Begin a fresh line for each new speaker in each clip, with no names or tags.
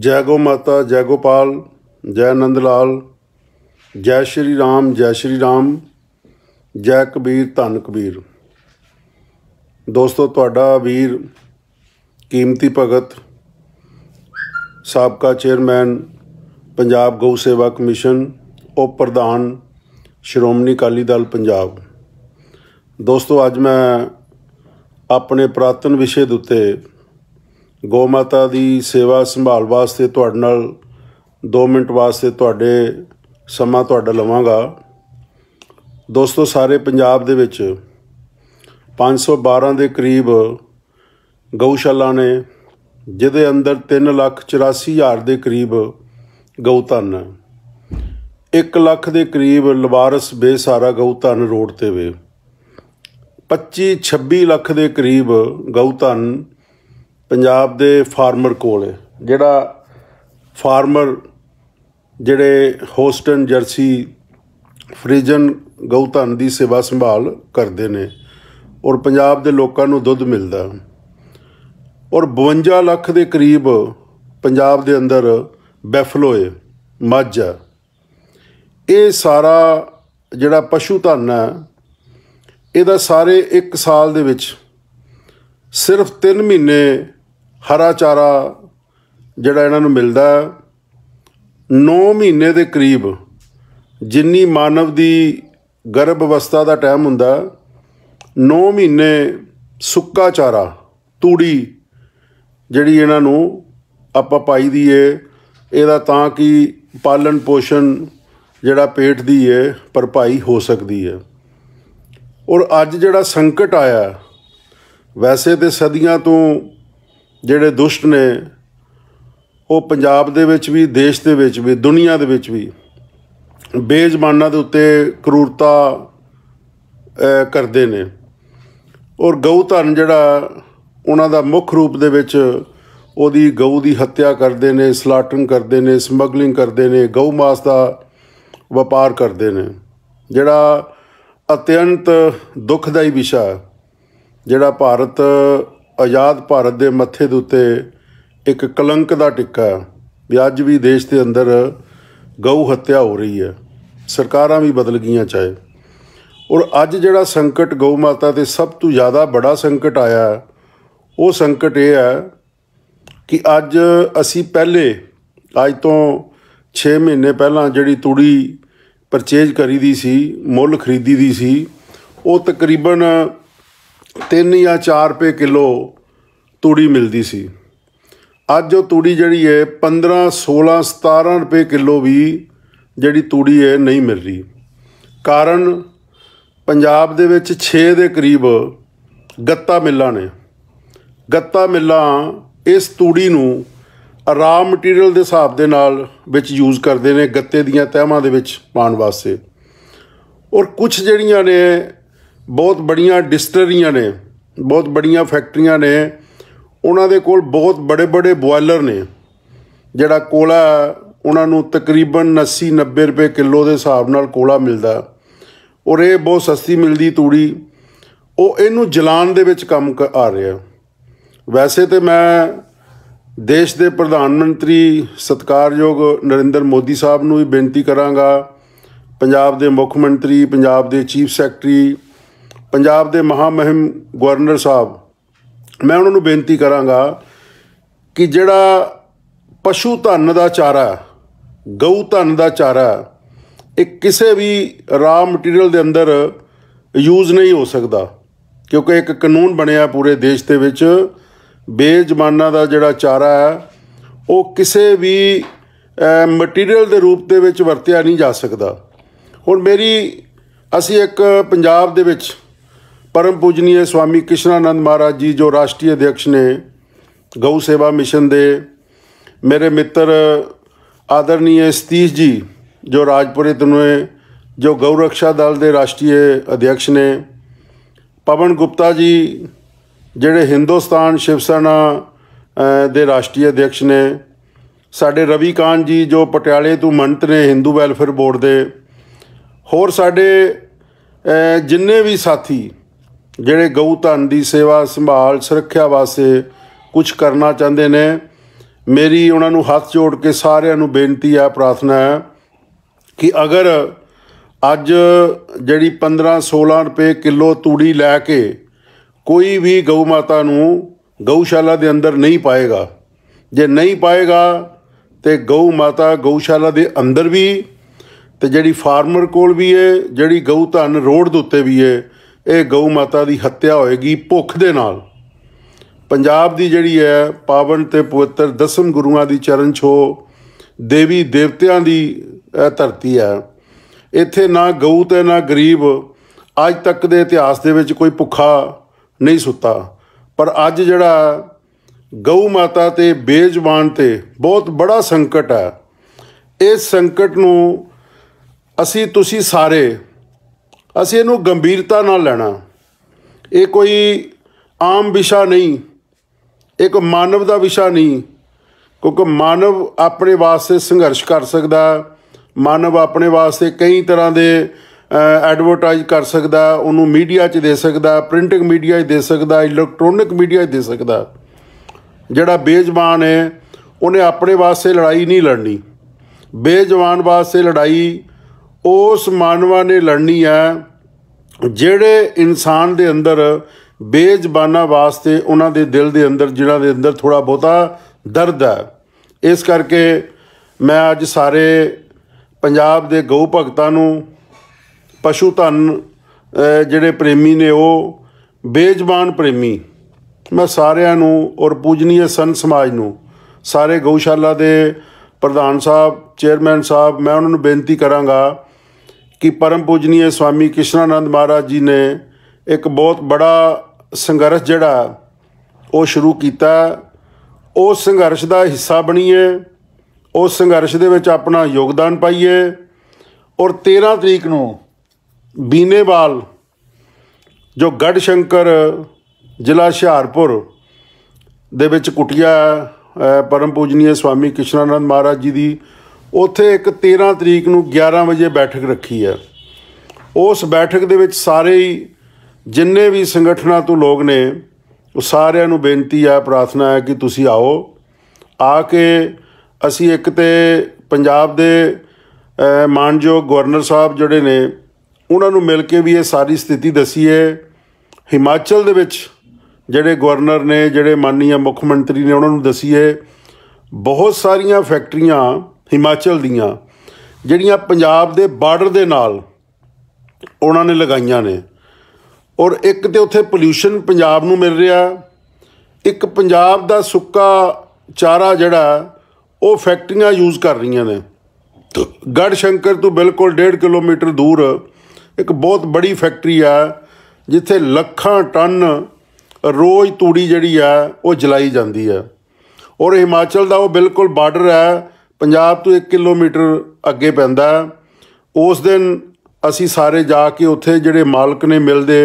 ਜੈ ਗੋ ਮਾਤਾ ਜੈ ਗੋਪਾਲ ਜੈ ਨੰਦ ਲਾਲ ਜੈ ਸ਼੍ਰੀ ਰਾਮ ਜੈ ਸ਼੍ਰੀ ਰਾਮ ਜੈ ਕਬੀਰ ਧੰਨ ਕਬੀਰ ਦੋਸਤੋ ਤੁਹਾਡਾ ਵੀਰ ਕੀਮਤੀ ਭਗਤ ਸਾਬਕਾ ਚੇਅਰਮੈਨ ਪੰਜਾਬ ਗਊ ਸੇਵਾ ਕਮਿਸ਼ਨ ਉਹ ਪ੍ਰਧਾਨ ਸ਼੍ਰੋਮਣੀ ਅਕਾਲੀ ਦਲ ਪੰਜਾਬ ਦੋਸਤੋ ਅੱਜ ਮੈਂ ਆਪਣੇ ਪ੍ਰਾਤਨ ਵਿਸ਼ੇ ਦੇ ਉੱਤੇ ਗੋ ਮਾਤਾ ਦੀ ਸੇਵਾ ਸੰਭਾਲ ਵਾਸਤੇ ਤੁਹਾਡੇ ਨਾਲ 2 ਮਿੰਟ ਵਾਸਤੇ ਤੁਹਾਡੇ ਸਮਾਂ ਤੁਹਾਡਾ ਲਵਾਂਗਾ ਦੋਸਤੋ ਸਾਰੇ ਪੰਜਾਬ ਦੇ ਵਿੱਚ 512 ਦੇ ਕਰੀਬ ਗਊਸ਼ਾਲਾ ਨੇ ਜਿਹਦੇ ਅੰਦਰ 384000 ਦੇ ਕਰੀਬ ਗਊਤਨ 1 ਲੱਖ ਦੇ ਕਰੀਬ ਲਵਾਰਸ ਬੇਸਾਰਾ ਗਊਤਨ ਰੋਡ ਤੇ ਵੇ 25 26 ਲੱਖ ਦੇ ਕਰੀਬ ਗਊਤਨ ਪੰਜਾਬ ਦੇ ਫਾਰਮਰ ਕੋਲ ਹੈ ਜਿਹੜਾ ਫਾਰਮਰ ਜਿਹੜੇ ਹੋਸਟਨ ਜਰਸੀ ਫ੍ਰੀਜਨ ਗਊਧਨ ਦੀ ਸੇਵਾ ਸੰਭਾਲ ਕਰਦੇ ਨੇ ਔਰ ਪੰਜਾਬ ਦੇ ਲੋਕਾਂ ਨੂੰ ਦੁੱਧ ਮਿਲਦਾ ਔਰ 52 ਲੱਖ ਦੇ ਕਰੀਬ ਪੰਜਾਬ ਦੇ ਅੰਦਰ ਬੈਫਲੋ ਹੈ ਮੱਝ ਇਹ ਸਾਰਾ ਜਿਹੜਾ ਪਸ਼ੂ ਧਨ ਹੈ ਇਹਦਾ ਸਾਰੇ 1 ਸਾਲ ਦੇ ਵਿੱਚ ਸਿਰਫ 3 ਮਹੀਨੇ ਹਰਾ ਚਾਰਾ ਜਿਹੜਾ ਇਹਨਾਂ ਨੂੰ ਮਿਲਦਾ 9 ਮਹੀਨੇ ਦੇ ਕਰੀਬ ਜਿੰਨੀ ਮਾਨਵ ਦੀ ਗਰਭ ਅਵਸਥਾ ਦਾ ਟਾਈਮ ਹੁੰਦਾ 9 ਮਹੀਨੇ ਸੁੱਕਾ ਚਾਰਾ ਤੂੜੀ ਜਿਹੜੀ ਇਹਨਾਂ ਨੂੰ ਆਪਾਂ ਪਾਈ ਦੀ ਏ ਇਹਦਾ ਤਾਂ ਕਿ ਪਾਲਣ ਪੋਸ਼ਣ ਜਿਹੜਾ ਪੇਟ ਦੀ ਏ ਭਰਪਾਈ ਹੋ ਸਕਦੀ ਏ ਔਰ ਅੱਜ ਜਿਹੜਾ ਸੰਕਟ ਆਇਆ ਵੈਸੇ ਤੇ ਸਦੀਆਂ ਤੋਂ ਜਿਹੜੇ ਦੁਸ਼ਟ ਨੇ ਉਹ ਪੰਜਾਬ ਦੇ ਵਿੱਚ ਵੀ ਦੇਸ਼ ਦੇ ਵਿੱਚ ਵੀ ਦੁਨੀਆ ਦੇ ਵਿੱਚ ਵੀ ਬੇਜਮਾਨਾਂ ਦੇ ਉੱਤੇ ਕਰੂਰਤਾ ਕਰਦੇ ਨੇ ਔਰ ਗਊ ਧਰਨ ਜਿਹੜਾ ਉਹਨਾਂ ਦਾ ਮੁੱਖ ਰੂਪ ਦੇ ਵਿੱਚ ਉਹਦੀ ਗਊ ਦੀ ਹੱਤਿਆ ਕਰਦੇ ਨੇ ਸਲਾਟਰਿੰਗ ਕਰਦੇ ਨੇ ਸਮਗਲਿੰਗ ਕਰਦੇ ਨੇ ਗਊ ਮਾਸ ਦਾ ਵਪਾਰ ਕਰਦੇ ਨੇ ਜਿਹੜਾ ਅਤਿਅੰਤ ਦੁਖਦਾਈ ਵਿਸ਼ਾ ਜਿਹੜਾ ਭਾਰਤ ਆਜ਼ਾਦ ਭਾਰਤ ਦੇ ਮੱਥੇ ਦੇ ਉੱਤੇ ਇੱਕ ਕਲੰਕ ਦਾ ਟਿੱਕਾ ਹੈ ਵੀ ਅੱਜ ਵੀ ਦੇਸ਼ ਦੇ ਅੰਦਰ ਗਊ ਹੱਤਿਆ ਹੋ ਰਹੀ ਹੈ ਸਰਕਾਰਾਂ ਵੀ ਬਦਲ ਗਈਆਂ ਚਾਹੇ ਔਰ ਅੱਜ ਜਿਹੜਾ ਸੰਕਟ ਗਊ ਮਾਤਾ ਤੇ ਸਭ ਤੋਂ ਜ਼ਿਆਦਾ ਬੜਾ ਸੰਕਟ ਆਇਆ ਉਹ ਸੰਕਟ ਇਹ ਹੈ ਕਿ ਅੱਜ ਅਸੀਂ ਪਹਿਲੇ ਅੱਜ ਤੋਂ 6 ਮਹੀਨੇ ਪਹਿਲਾਂ ਜਿਹੜੀ ਤੂੜੀ ਪਰਚੇਜ ਕਰੀਦੀ ਸੀ ਮੁੱਲ ਖਰੀਦੀ ਦੀ ਸੀ ਉਹ ਤਕਰੀਬਨ 3 ਜਾਂ 4 ਰੁਪਏ ਕਿਲੋ ਤੂੜੀ ਮਿਲਦੀ ਸੀ ਅੱਜ ਉਹ ਤੂੜੀ ਜਿਹੜੀ ਹੈ 15 16 17 ਰੁਪਏ ਕਿਲੋ ਵੀ ਜਿਹੜੀ ਤੂੜੀ ਹੈ ਨਹੀਂ ਮਿਲ ਰਹੀ ਕਾਰਨ ਪੰਜਾਬ ਦੇ ਵਿੱਚ 6 ਦੇ ਕਰੀਬ ਗੱਤਾ ਮਿੱਲਾਂ ਨੇ ਗੱਤਾ ਮਿੱਲਾਂ ਇਸ ਤੂੜੀ ਨੂੰ ਰਾ ਮਟੀਰੀਅਲ ਦੇ ਹਿਸਾਬ ਦੇ ਨਾਲ ਵਿੱਚ ਯੂਜ਼ ਕਰਦੇ ਨੇ ਗੱਤੇ ਦੀਆਂ ਤਹਿਮਾਂ ਦੇ ਵਿੱਚ ਪਾਉਣ ਵਾਸਤੇ ਔਰ ਕੁਝ ਜਿਹੜੀਆਂ ਨੇ ਬਹੁਤ ਬੜੀਆਂ ਡਿਸਟਰੀਆਂ ਨੇ ਬਹੁਤ ਬੜੀਆਂ ਫੈਕਟਰੀਆਂ ਨੇ ਉਹਨਾਂ ਦੇ ਕੋਲ ਬਹੁਤ بڑے بڑے ਬੋਇਲਰ ਨੇ ਜਿਹੜਾ ਕੋਲਾ ਉਹਨਾਂ ਨੂੰ ਤਕਰੀਬਨ 80 90 ਰੁਪਏ ਕਿਲੋ ਦੇ ਹਿਸਾਬ ਨਾਲ ਕੋਲਾ ਮਿਲਦਾ ਔਰ ਇਹ ਬਹੁਤ ਸਸਤੀ ਮਿਲਦੀ ਤੂੜੀ ਉਹ ਇਹਨੂੰ ਜਲਾਣ ਦੇ ਵਿੱਚ ਕੰਮ ਆ ਰਿਹਾ ਵੈਸੇ ਤੇ ਮੈਂ ਦੇਸ਼ ਦੇ ਪ੍ਰਧਾਨ ਮੰਤਰੀ ਸਤਕਾਰਯੋਗ ਨਰਿੰਦਰ ਮੋਦੀ ਸਾਹਿਬ ਨੂੰ ਵੀ ਬੇਨਤੀ ਕਰਾਂਗਾ ਪੰਜਾਬ ਦੇ ਮੁੱਖ ਮੰਤਰੀ ਪੰਜਾਬ ਦੇ ਚੀਫ ਸੈਕਟਰੀ ਪੰਜਾਬ ਦੇ ਮਹਾਮਹਿਮ ਗਵਰਨਰ ਸਾਹਿਬ ਮੈਂ ਉਹਨਾਂ ਨੂੰ ਬੇਨਤੀ ਕਰਾਂਗਾ ਕਿ ਜਿਹੜਾ ਪਸ਼ੂ ਧਨ ਦਾ ਚਾਰਾ ਗਊ ਧਨ ਦਾ ਚਾਰਾ ਇਹ ਕਿਸੇ ਵੀ ਰਾ ਮਟੀਰੀਅਲ ਦੇ ਅੰਦਰ ਯੂਜ਼ ਨਹੀਂ ਹੋ ਸਕਦਾ ਕਿਉਂਕਿ ਇੱਕ ਕਾਨੂੰਨ ਬਣਿਆ ਪੂਰੇ ਦੇਸ਼ ਦੇ ਵਿੱਚ ਬੇਜਮਾਨਾ ਦਾ ਜਿਹੜਾ ਚਾਰਾ ਹੈ ਉਹ ਕਿਸੇ ਵੀ ਮਟੀਰੀਅਲ ਦੇ ਰੂਪ ਦੇ ਵਿੱਚ ਵਰਤਿਆ ਨਹੀਂ ਜਾ ਸਕਦਾ ਹੁਣ ਮੇਰੀ ਅਸੀਂ ਇੱਕ ਪੰਜਾਬ ਦੇ ਵਿੱਚ ਪਰਮ पूजनीय ਸਵਾਮੀ ਕ੍ਰਿਸ਼ਨਾਨੰਦ ਮਹਾਰਾਜ ਜੀ ਜੋ ਰਾਸ਼ਟਰੀ ਅਧਿਕਸ਼ ਨੇ ਗਊ ਸੇਵਾ ਮਿਸ਼ਨ ਦੇ ਮੇਰੇ ਮਿੱਤਰ ਆਦਰਨੀਯ ਸਤੀਸ਼ ਜੀ ਜੋ ਰਾਜਪੁਰੇ ਤੋਂ ਜੋ ਗਊ ਰੱਖਿਆ ਦਲ ਦੇ ਰਾਸ਼ਟਰੀ ਅਧਿਕਸ਼ ਨੇ ਪਵਨ ਗੁਪਤਾ ਜੀ ਜਿਹੜੇ ਹਿੰਦੁਸਤਾਨ ਸ਼ਿਵ ਦੇ ਰਾਸ਼ਟਰੀ ਅਧਿਕਸ਼ ਨੇ ਸਾਡੇ ਰਵੀ ਕਾਨ ਜੀ ਜੋ ਪਟਿਆਲੇ ਤੋਂ ਮੰਤਰੀ ਨੇ ਹਿੰਦੂ ਵੈਲਫੇਅਰ ਬੋਰਡ ਦੇ ਹੋਰ ਸਾਡੇ ਜਿੰਨੇ ਵੀ ਸਾਥੀ ਜਿਹੜੇ ਗਊ ਧਨ ਦੀ ਸੇਵਾ ਸੰਭਾਲ ਸੁਰੱਖਿਆ ਵਾਸਤੇ ਕੁਝ ਕਰਨਾ ਚਾਹੁੰਦੇ ਨੇ ਮੇਰੀ ਉਹਨਾਂ ਨੂੰ ਹੱਥ ਜੋੜ ਕੇ ਸਾਰਿਆਂ ਨੂੰ ਬੇਨਤੀ ਹੈ ਪ੍ਰਾਰਥਨਾ ਹੈ ਕਿ ਅਗਰ ਅੱਜ ਜਿਹੜੀ 15 16 ਰੁਪਏ ਕਿਲੋ ਤੂੜੀ ਲੈ ਕੇ ਕੋਈ ਵੀ ਗਊ ਮਾਤਾ ਨੂੰ ਗਊਸ਼ਾਲਾ ਦੇ ਅੰਦਰ ਨਹੀਂ ਪਾਏਗਾ ਜੇ ਨਹੀਂ ਪਾਏਗਾ ਤੇ ਗਊ ਮਾਤਾ ਗਊਸ਼ਾਲਾ ਦੇ ਅੰਦਰ ਵੀ ਤੇ ਜਿਹੜੀ ਫਾਰਮਰ ਕੋਲ ਵੀ ਏ ਜਿਹੜੀ ਗਊ ਧਨ ਰੋਡ ਦੇ ਉੱਤੇ ਵੀ ਏ ਇਹ ਗਊ ਮਾਤਾ ਦੀ ਹੱਤਿਆ ਹੋਏਗੀ ਭੁੱਖ ਦੇ ਨਾਲ ਪੰਜਾਬ ਦੀ ਜਿਹੜੀ ਹੈ ਪਾਵਨ ਤੇ ਪਵਿੱਤਰ ਦਸਮ ਗੁਰੂਆਂ ਦੀ ਚਰਨ ਛੋ ਦੇਵੀ ਦੇਵਤਿਆਂ ਦੀ ਇਹ ਧਰਤੀ ਹੈ ਇੱਥੇ ਨਾ ਗਊ ਤੇ ਨਾ ਗਰੀਬ ਅੱਜ ਤੱਕ ਦੇ ਇਤਿਹਾਸ ਦੇ ਵਿੱਚ ਕੋਈ ਭੁੱਖਾ ਨਹੀਂ ਸੁੱਤਾ ਪਰ ਅੱਜ ਜਿਹੜਾ ਗਊ ਮਾਤਾ ਤੇ ਬੇਜ਼ਬਾਨ ਤੇ ਬਹੁਤ ਬੜਾ ਸੰਕਟ ਹੈ ਇਸ ਸੰਕਟ ਨੂੰ ਅਸੀਂ ਤੁਸੀਂ ਸਾਰੇ ਅਸੀਂ ਇਹਨੂੰ ਗੰਭੀਰਤਾ ਨਾਲ ਲੈਣਾ ਇਹ ਕੋਈ ਆਮ ਵਿਸ਼ਾ ਨਹੀਂ ਇਹ ਕੋਈ ਮਾਨਵ ਦਾ ਵਿਸ਼ਾ ਨਹੀਂ ਕਿਉਂਕਿ ਮਾਨਵ ਆਪਣੇ ਵਾਸਤੇ ਸੰਘਰਸ਼ ਕਰ ਸਕਦਾ ਮਾਨਵ ਆਪਣੇ ਵਾਸਤੇ ਕਈ ਤਰ੍ਹਾਂ ਦੇ ਐਡਵਰਟਾਈਜ਼ ਕਰ ਸਕਦਾ ਉਹਨੂੰ ਮੀਡੀਆ 'ਚ ਦੇ ਸਕਦਾ ਪ੍ਰਿੰਟਿੰਗ ਮੀਡੀਆ 'ਚ ਦੇ ਸਕਦਾ ਇਲੈਕਟ੍ਰੋਨਿਕ ਮੀਡੀਆ 'ਚ ਦੇ ਸਕਦਾ ਜਿਹੜਾ ਬੇਜ਼ਬਾਨ ਹੈ ਉਹਨੇ ਆਪਣੇ ਵਾਸਤੇ ਲੜਾਈ ਨਹੀਂ ਲੜਨੀ ਬੇਜਵਾਨ ਵਾਸਤੇ ਲੜਾਈ ਉਸ ਮਾਨਵਾ ਨੇ ਲੜਨੀ ਹੈ ਜਿਹੜੇ ਇਨਸਾਨ ਦੇ ਅੰਦਰ ਬੇਜ਼ਬਾਨਾ ਵਾਸਤੇ ਉਹਨਾਂ ਦੇ ਦਿਲ ਦੇ ਅੰਦਰ ਜਿਹਨਾਂ ਦੇ ਅੰਦਰ ਥੋੜਾ ਬਹੁਤਾ ਦਰਦ ਹੈ ਇਸ ਕਰਕੇ ਮੈਂ ਅੱਜ ਸਾਰੇ ਪੰਜਾਬ ਦੇ ਗਊ ਭਗਤਾਂ ਨੂੰ ਪਸ਼ੂ ਧਨ ਜਿਹੜੇ ਪ੍ਰੇਮੀ ਨੇ ਉਹ ਬੇਜ਼ਬਾਨ ਪ੍ਰੇਮੀ ਮੈਂ ਸਾਰਿਆਂ ਨੂੰ ਔਰ ਪੂਜਨੀਏ ਸੰ ਸਮਾਜ ਨੂੰ ਸਾਰੇ ਗਊਸ਼ਾਲਾ ਦੇ ਪ੍ਰਧਾਨ ਸਾਹਿਬ ਚੇਅਰਮੈਨ ਸਾਹਿਬ ਮੈਂ ਉਹਨਾਂ ਨੂੰ ਬੇਨਤੀ ਕਰਾਂਗਾ ਕਿ ਪਰਮ ਪੂਜਨੀਏ ਸਵਾਮੀ ਕ੍ਰਿਸ਼ਨਾਨੰਦ ਮਹਾਰਾਜ ਜੀ ਨੇ ਇੱਕ ਬਹੁਤ ਬੜਾ ਸੰਘਰਸ਼ ਜਿਹੜਾ ਉਹ ਸ਼ੁਰੂ ਕੀਤਾ ਉਹ ਸੰਘਰਸ਼ ਦਾ ਹਿੱਸਾ ਬਣੀਏ ਉਸ ਸੰਘਰਸ਼ ਦੇ ਵਿੱਚ ਆਪਣਾ ਯੋਗਦਾਨ ਪਾਈਏ ਔਰ 13 ਤਰੀਕ ਨੂੰ ਬੀਨੇਵਾਲ ਜੋ ਗੜ ਸ਼ੰਕਰ ਜ਼ਿਲ੍ਹਾ ਹਿਆਰਪੁਰ ਦੇ ਵਿੱਚ ਕੁਟਿਆ ਪਰਮ ਪੂਜਨੀਏ ਸਵਾਮੀ ਕ੍ਰਿਸ਼ਨਾਨੰਦ ਮਹਾਰਾਜ ਜੀ ਦੀ ਉੱਥੇ ਇੱਕ 13 ਤਰੀਕ ਨੂੰ 11 ਵਜੇ ਬੈਠਕ ਰੱਖੀ ਹੈ ਉਸ ਬੈਠਕ ਦੇ ਵਿੱਚ ਸਾਰੇ ਹੀ ਜਿੰਨੇ ਵੀ ਸੰਗਠਨਾਂ ਤੋਂ ਲੋਕ ਨੇ ਉਹ ਸਾਰਿਆਂ ਨੂੰ ਬੇਨਤੀ ਆ ਪ੍ਰਾਰਥਨਾ ਹੈ ਕਿ ਤੁਸੀਂ ਆਓ ਆ ਕੇ ਅਸੀਂ ਇੱਕ ਤੇ ਪੰਜਾਬ ਦੇ ਮਾਨਯੋਗ ਗਵਰਨਰ ਸਾਹਿਬ ਜਿਹੜੇ ਨੇ ਉਹਨਾਂ ਨੂੰ ਮਿਲ ਕੇ ਵੀ ਇਹ ਸਾਰੀ ਸਥਿਤੀ ਦਸੀਏ ਹਿਮਾਚਲ ਦੇ ਵਿੱਚ ਜਿਹੜੇ ਗਵਰਨਰ ਨੇ ਜਿਹੜੇ ਮਾਨੀਆ ਮੁੱਖ ਮੰਤਰੀ ਨੇ ਉਹਨਾਂ ਨੂੰ ਦਸੀਏ ਬਹੁਤ ਸਾਰੀਆਂ ਫੈਕਟਰੀਆਂ ਹਿਮਾਚਲ ਦੀਆਂ ਜਿਹੜੀਆਂ ਪੰਜਾਬ ਦੇ ਬਾਰਡਰ ਦੇ ਨਾਲ ਉਹਨਾਂ ਨੇ ਲਗਾਈਆਂ ਨੇ ਔਰ ਇੱਕ ਤੇ ਉੱਥੇ ਪੋਲੂਸ਼ਨ ਪੰਜਾਬ ਨੂੰ ਮਿਲ ਰਿਹਾ ਇੱਕ ਪੰਜਾਬ ਦਾ ਸੁੱਕਾ ਚਾਰਾ ਜਿਹੜਾ ਉਹ ਫੈਕਟਰੀਆਂ ਯੂਜ਼ ਕਰ ਰਹੀਆਂ ਨੇ ਗੜ ਸ਼ੰਕਰ ਤੋਂ ਬਿਲਕੁਲ 1.5 ਕਿਲੋਮੀਟਰ ਦੂਰ ਇੱਕ ਬਹੁਤ ਬੜੀ ਫੈਕਟਰੀ ਆ ਜਿੱਥੇ ਲੱਖਾਂ ਟਨ ਰੋਜ਼ ਤੂੜੀ ਜਿਹੜੀ ਆ ਉਹ ਜਲਾਈ ਜਾਂਦੀ ਆ ਔਰ ਹਿਮਾਚਲ ਦਾ ਉਹ ਬਿਲਕੁਲ ਬਾਰਡਰ ਹੈ ਪੰਜਾਬ ਤੋਂ 1 ਕਿਲੋਮੀਟਰ ਅੱਗੇ ਪੈਂਦਾ ਉਸ ਦਿਨ ਅਸੀਂ ਸਾਰੇ ਜਾ ਕੇ ਉੱਥੇ ਜਿਹੜੇ ਮਾਲਕ ਨੇ ਮਿਲਦੇ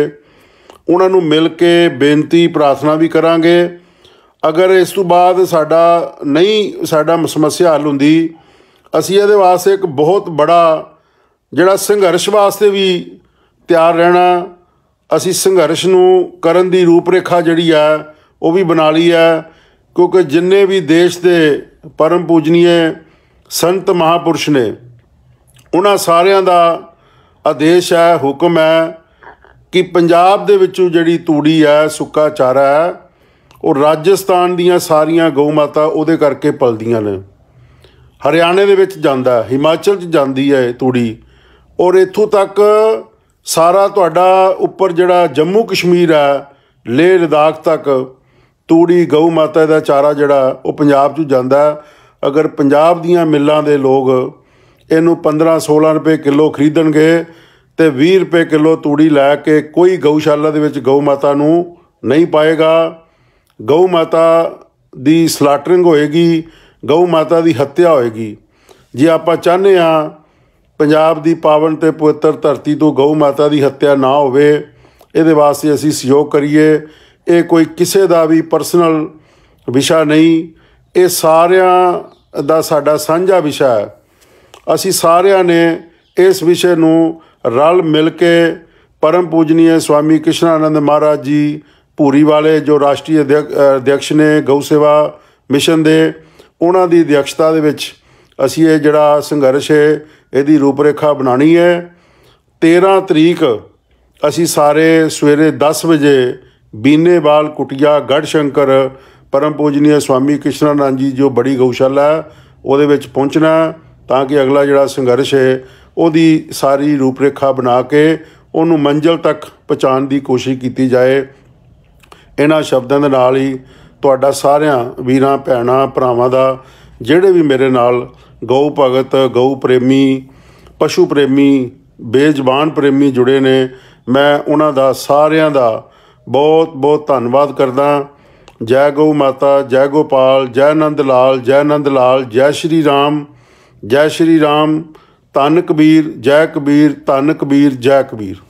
ਉਹਨਾਂ ਨੂੰ ਮਿਲ ਕੇ ਬੇਨਤੀ ਪ੍ਰਾਰਥਨਾ ਵੀ ਕਰਾਂਗੇ ਅਗਰ ਇਸ ਤੋਂ ਬਾਅਦ ਸਾਡਾ ਨਹੀਂ ਸਾਡਾ ਸਮੱਸਿਆ ਹੱਲ ਹੁੰਦੀ ਅਸੀਂ ਇਹਦੇ ਵਾਸਤੇ ਇੱਕ ਬਹੁਤ ਬੜਾ ਜਿਹੜਾ ਸੰਘਰਸ਼ ਵਾਸਤੇ ਵੀ ਤਿਆਰ ਰਹਿਣਾ ਅਸੀਂ ਸੰਘਰਸ਼ ਨੂੰ ਕਰਨ ਦੀ ਰੂਪਰੇਖਾ ਜਿਹੜੀ ਆ ਉਹ ਵੀ ਬਣਾ ਲਈ ਹੈ ਕਿਉਂਕਿ ਜਿੰਨੇ ਵੀ ਦੇਸ਼ ਦੇ ਪਰਮ ਪੂਜਨੀਏ ਸੰਤ ਮਹਾਪੁਰਸ਼ ਨੇ ਉਹਨਾਂ ਸਾਰਿਆਂ ਦਾ ਆਦੇਸ਼ ਹੈ ਹੁਕਮ ਹੈ ਕਿ ਪੰਜਾਬ ਦੇ ਵਿੱਚੋਂ ਜਿਹੜੀ ਤੂੜੀ ਹੈ ਸੁੱਕਾ ਚਾਰਾ ਹੈ ਉਹ ਰਾਜਸਥਾਨ ਦੀਆਂ ਸਾਰੀਆਂ ਗਊ ਮਾਤਾ ਉਹਦੇ ਕਰਕੇ ਪਲਦੀਆਂ ਨੇ ਹਰਿਆਣੇ ਦੇ ਵਿੱਚ ਜਾਂਦਾ ਹਿਮਾਚਲ 'ਚ ਜਾਂਦੀ ਹੈ ਤੂੜੀ ਔਰ ਇੱਥੋਂ ਤੱਕ ਸਾਰਾ ਤੁਹਾਡਾ ਉੱਪਰ ਜਿਹੜਾ ਜੰਮੂ ਕਸ਼ਮੀਰ ਹੈ ਲੇਹ ਲਦਾਖ ਤੱਕ ਤੂੜੀ ਗਊ ਮਾਤਾ ਦਾ ਚਾਰਾ ਜਿਹੜਾ ਉਹ ਪੰਜਾਬ 'ਚ ਜਾਂਦਾ ਅਗਰ ਪੰਜਾਬ ਦੀਆਂ ਮਿੱਲਾਂ ਦੇ ਲੋਕ ਇਹਨੂੰ 15-16 ਰੁਪਏ ਕਿਲੋ ਖਰੀਦਣਗੇ ਤੇ 20 ਰੁਪਏ ਕਿਲੋ ਤੂੜੀ ਲੈ ਕੇ ਕੋਈ ਗਊਸ਼ਾਲਾ ਦੇ ਵਿੱਚ ਗਊ ਮਾਤਾ ਨੂੰ ਨਹੀਂ ਪਾਏਗਾ ਗਊ ਮਾਤਾ ਦੀ ਸਲਾਟਰਿੰਗ ਹੋਏਗੀ ਗਊ ਮਾਤਾ ਦੀ ਹੱਤਿਆ ਹੋਏਗੀ ਜੇ ਆਪਾਂ ਚਾਹਨੇ ਆ ਪੰਜਾਬ ਦੀ ਪਾਵਨ ਤੇ ਪਵਿੱਤਰ ਧਰਤੀ ਤੋਂ ਗਊ ਮਾਤਾ ਦੀ ਹੱਤਿਆ ਨਾ ਹੋਵੇ ਇਹਦੇ ਵਾਸਤੇ ਅਸੀਂ ਸਹਿਯੋਗ ਕਰੀਏ ਇਹ ਕੋਈ ਕਿਸੇ ਦਾ ਵੀ ਪਰਸਨਲ ਵਿਸ਼ਾ ਨਹੀਂ ਇਹ ਸਾਰਿਆਂ ਦਾ ਸਾਡਾ ਸਾਂਝਾ ਵਿਸ਼ਾ ਹੈ ਅਸੀਂ ਸਾਰਿਆਂ ਨੇ ਇਸ ਵਿਸ਼ੇ ਨੂੰ ਰਲ ਮਿਲ ਕੇ ਪਰਮ ਪੂਜਨੀਏ ਸਵਾਮੀ ਕ੍ਰਿਸ਼ਨਾਨੰਦ ਮਹਾਰਾਜ ਜੀ ਪੂਰੀ ਵਾਲੇ ਜੋ ਰਾਸ਼ਟਰੀ ਅਧਿਕਸ਼ ਨੇ ਗਊ ਸੇਵਾ ਮਿਸ਼ਨ ਦੇ ਉਹਨਾਂ ਦੀ ਅਧਿਕਸ਼ਤਾ ਦੇ ਵਿੱਚ ਅਸੀਂ ਇਹ ਜਿਹੜਾ ਸੰਘਰਸ਼ ਹੈ ਇਹਦੀ ਰੂਪਰੇਖਾ ਬਣਾਣੀ ਹੈ 13 ਤਰੀਕ ਅਸੀਂ ਸਾਰੇ ਸਵੇਰੇ 10 ਵਜੇ ਬੀਨੇਵਾਲ ਕੁਟਿਆ ਗੜ ਸ਼ੰਕਰ ਪਰਮ ਪੂਜਨੀਯ ਸਵਾਮੀ ਕ੍ਰਿਸ਼ਨਾਨੰਦ ਜੀ ਜੋ ਬੜੀ ਗਊਸ਼ਾਲਾ ਉਹਦੇ ਵਿੱਚ ਪਹੁੰਚਣਾ ਤਾਂ ਕਿ ਅਗਲਾ ਜਿਹੜਾ ਸੰਘਰਸ਼ ਹੈ ਉਹਦੀ ਸਾਰੀ ਰੂਪਰੇਖਾ ਬਣਾ ਕੇ ਉਹਨੂੰ ਮੰਜ਼ਲ ਤੱਕ ਪਹੁੰਚਾਉਣ ਦੀ ਕੋਸ਼ਿਸ਼ ਕੀਤੀ ਜਾਏ ਇਹਨਾਂ ਸ਼ਬਦਾਂ ਦੇ ਨਾਲ ਹੀ ਤੁਹਾਡਾ ਸਾਰਿਆਂ ਵੀਰਾਂ ਭੈਣਾਂ ਭਰਾਵਾਂ ਦਾ ਜਿਹੜੇ ਵੀ ਮੇਰੇ ਨਾਲ ਗਊ ਭਗਤ ਗਊ ਪ੍ਰੇਮੀ ਪਸ਼ੂ ਪ੍ਰੇਮੀ ਬੇਜ਼ਬਾਨ ਪ੍ਰੇਮੀ ਜੁੜੇ ਨੇ ਮੈਂ ਉਹਨਾਂ ਦਾ ਸਾਰਿਆਂ ਦਾ ਬਹੁਤ ਬਹੁਤ ਧੰਨਵਾਦ ਕਰਦਾ ਜੈ ਗਉ ਮਾਤਾ ਜੈ ਗੋਪਾਲ ਜੈ ਨੰਦ ਲਾਲ ਜੈ ਨੰਦ ਲਾਲ ਜੈ ਸ਼੍ਰੀ ਰਾਮ ਜੈ ਸ਼੍ਰੀ ਰਾਮ ਤਨ ਕਬੀਰ ਜੈ ਕਬੀਰ ਤਨ ਕਬੀਰ ਜੈ ਕਬੀਰ